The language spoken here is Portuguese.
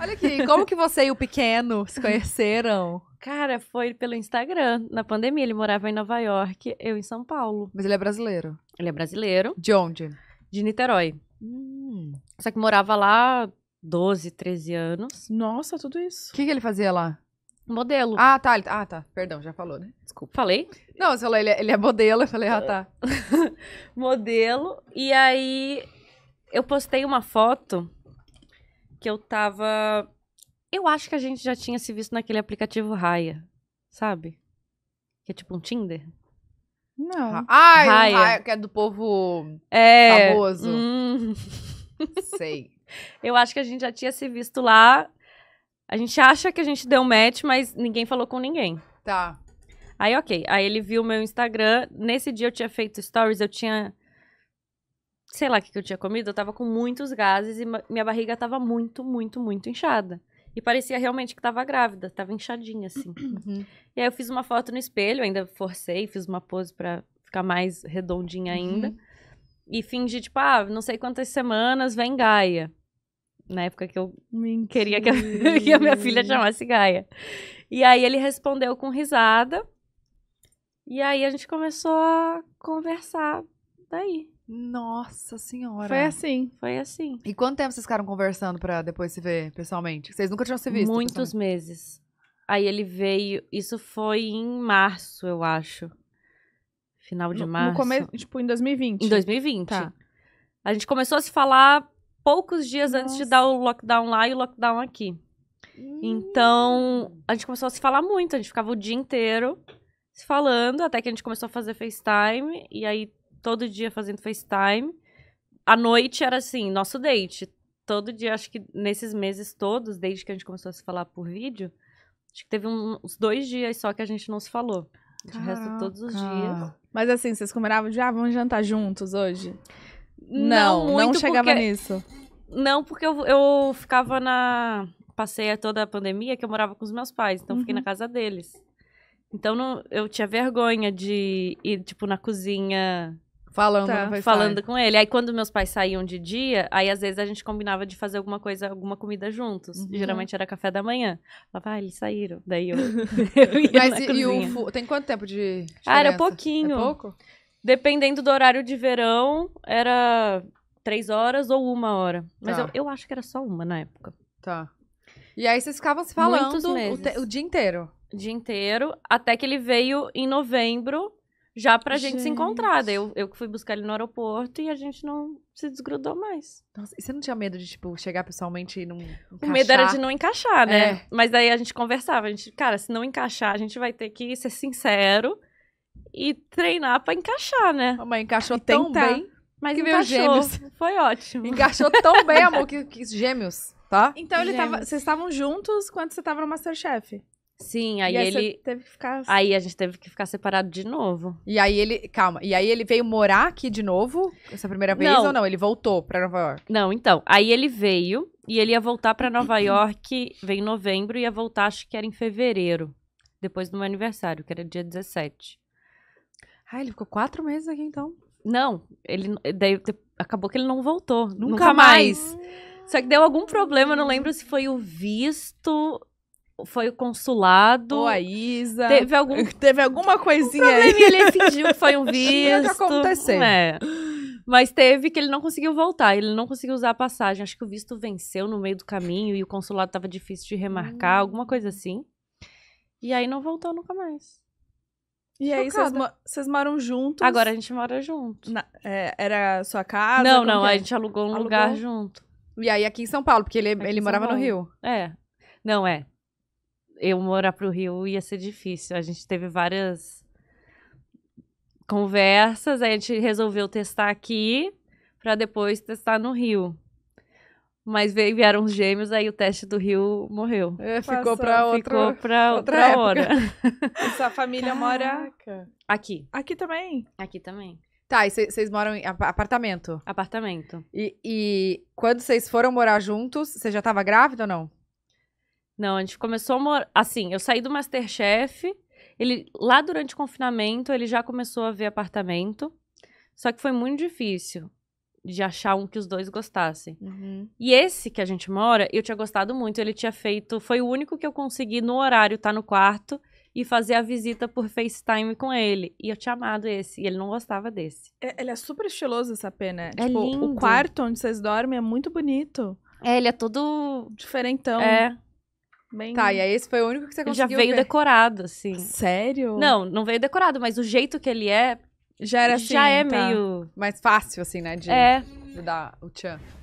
Olha aqui, como que você e o pequeno se conheceram? Cara, foi pelo Instagram. Na pandemia, ele morava em Nova York, eu em São Paulo. Mas ele é brasileiro? Ele é brasileiro. De onde? De Niterói. Hum. Só que morava lá 12, 13 anos. Nossa, tudo isso. O que, que ele fazia lá? Modelo. Ah, tá. Ele, ah, tá. Perdão, já falou, né? Desculpa. Falei? Não, você falou, ele é, ele é modelo. Eu falei, ah, tá. modelo. E aí, eu postei uma foto que eu tava. Eu acho que a gente já tinha se visto naquele aplicativo Raya, sabe? Que é tipo um Tinder. Não. Ah, Raya. Raya, que é do povo é... famoso. Hum. Sei. Eu acho que a gente já tinha se visto lá. A gente acha que a gente deu match, mas ninguém falou com ninguém. Tá. Aí, ok. Aí ele viu meu Instagram. Nesse dia eu tinha feito stories, eu tinha sei lá o que, que eu tinha comido, eu tava com muitos gases e minha barriga tava muito, muito, muito inchada. E parecia realmente que tava grávida, tava inchadinha, assim. Uhum. E aí eu fiz uma foto no espelho, ainda forcei, fiz uma pose pra ficar mais redondinha uhum. ainda. Uhum. E fingi, tipo, ah, não sei quantas semanas, vem Gaia. Na época que eu Mentira. queria que a, que a minha filha chamasse Gaia. E aí ele respondeu com risada. E aí a gente começou a conversar daí. Tá Nossa senhora. Foi assim. Foi assim. E quanto tempo vocês ficaram conversando pra depois se ver pessoalmente? Vocês nunca tinham se visto? Muitos meses. Aí ele veio. Isso foi em março, eu acho. Final de no, março. No começo, tipo, em 2020. Em 2020. Tá. A gente começou a se falar poucos dias Nossa. antes de dar o lockdown lá e o lockdown aqui. Hum. Então, a gente começou a se falar muito. A gente ficava o dia inteiro se falando, até que a gente começou a fazer FaceTime. E aí todo dia fazendo FaceTime. a noite era assim, nosso date. Todo dia, acho que nesses meses todos, desde que a gente começou a se falar por vídeo, acho que teve um, uns dois dias só que a gente não se falou. De resto, todos os dias. Mas assim, vocês combinavam de, ah, vamos jantar juntos hoje? Não, não, não chegava porque... nisso. Não, porque eu, eu ficava na. Passei toda a pandemia que eu morava com os meus pais, então uhum. fiquei na uhum. casa deles. Então não, eu tinha vergonha de ir, tipo, na cozinha Falando, tá. com falando com ele. Aí quando meus pais saíam de dia, aí às vezes a gente combinava de fazer alguma coisa, alguma comida juntos. Uhum. Geralmente era café da manhã. Falava, ah, eles saíram. Daí eu, eu ia Mas na e, E o, tem quanto tempo de diferença? Ah, era é pouquinho. É pouco? Dependendo do horário de verão, era três horas ou uma hora. Mas tá. eu, eu acho que era só uma na época. Tá. E aí vocês ficavam se falando o, te, o dia inteiro? dia inteiro, até que ele veio em novembro já pra gente, gente se encontrar. Daí eu, eu fui buscar ele no aeroporto e a gente não se desgrudou mais. Nossa, e você não tinha medo de, tipo, chegar pessoalmente e não encaixar? O medo era de não encaixar, né? É. Mas daí a gente conversava, a gente, cara, se não encaixar, a gente vai ter que ser sincero e treinar pra encaixar, né? Mamãe, encaixou e tão tentar. bem. Mas que encaixou, gêmeos. foi ótimo. Encaixou tão bem, amor, que, que gêmeos, tá? Então, ele gêmeos. tava, vocês estavam juntos quando você tava no Masterchef? Sim, aí, ele. Teve que ficar... Aí a gente teve que ficar separado de novo. E aí ele. Calma. E aí ele veio morar aqui de novo? Essa primeira vez não. ou não? Ele voltou pra Nova York? Não, então. Aí ele veio e ele ia voltar pra Nova York. Veio em novembro e ia voltar, acho que era em fevereiro. Depois do meu aniversário, que era dia 17. Ah, ele ficou quatro meses aqui então. Não, ele. Daí acabou que ele não voltou. Nunca, nunca mais. mais. Só que deu algum problema, não lembro se foi o visto foi o consulado. Ou a Isa. Teve, algum, teve alguma coisinha um é aí. Ele fingiu que foi um visto. Tá aconteceu. É. Mas teve que ele não conseguiu voltar, ele não conseguiu usar a passagem. Acho que o visto venceu no meio do caminho e o consulado estava difícil de remarcar, hum. alguma coisa assim. E aí não voltou nunca mais. E Chocada. aí, vocês moram juntos? Agora a gente mora junto. Na, é, era sua casa? Não, não, é? a gente alugou um alugou. lugar junto. E aí aqui em São Paulo, porque ele, ele morava Paulo. no Rio. É. Não, é eu morar pro Rio ia ser difícil. A gente teve várias conversas, aí a gente resolveu testar aqui para depois testar no Rio. Mas veio, vieram os gêmeos, aí o teste do Rio morreu. É, ficou para outra, ficou pra outra, outra hora. Sua família Caraca. mora aqui. Aqui também? Aqui também. Tá, e vocês moram em apartamento? Apartamento. E, e quando vocês foram morar juntos, você já estava grávida ou não? Não, a gente começou a mor... Assim, eu saí do Masterchef. Ele, lá durante o confinamento, ele já começou a ver apartamento. Só que foi muito difícil de achar um que os dois gostassem. Uhum. E esse que a gente mora, eu tinha gostado muito. Ele tinha feito. Foi o único que eu consegui no horário estar tá no quarto e fazer a visita por FaceTime com ele. E eu tinha amado esse. E ele não gostava desse. É, ele é super estiloso essa pena. Né? É tipo, lindo. o quarto onde vocês dormem é muito bonito. É, ele é todo. Diferentão. É. Bem... Tá, e aí esse foi o único que você conseguiu. Ele já veio ver. decorado, assim. Sério? Não, não veio decorado, mas o jeito que ele é. Já era já assim. Já é tá. meio. Mais fácil, assim, né? De, é. De dar o tchan.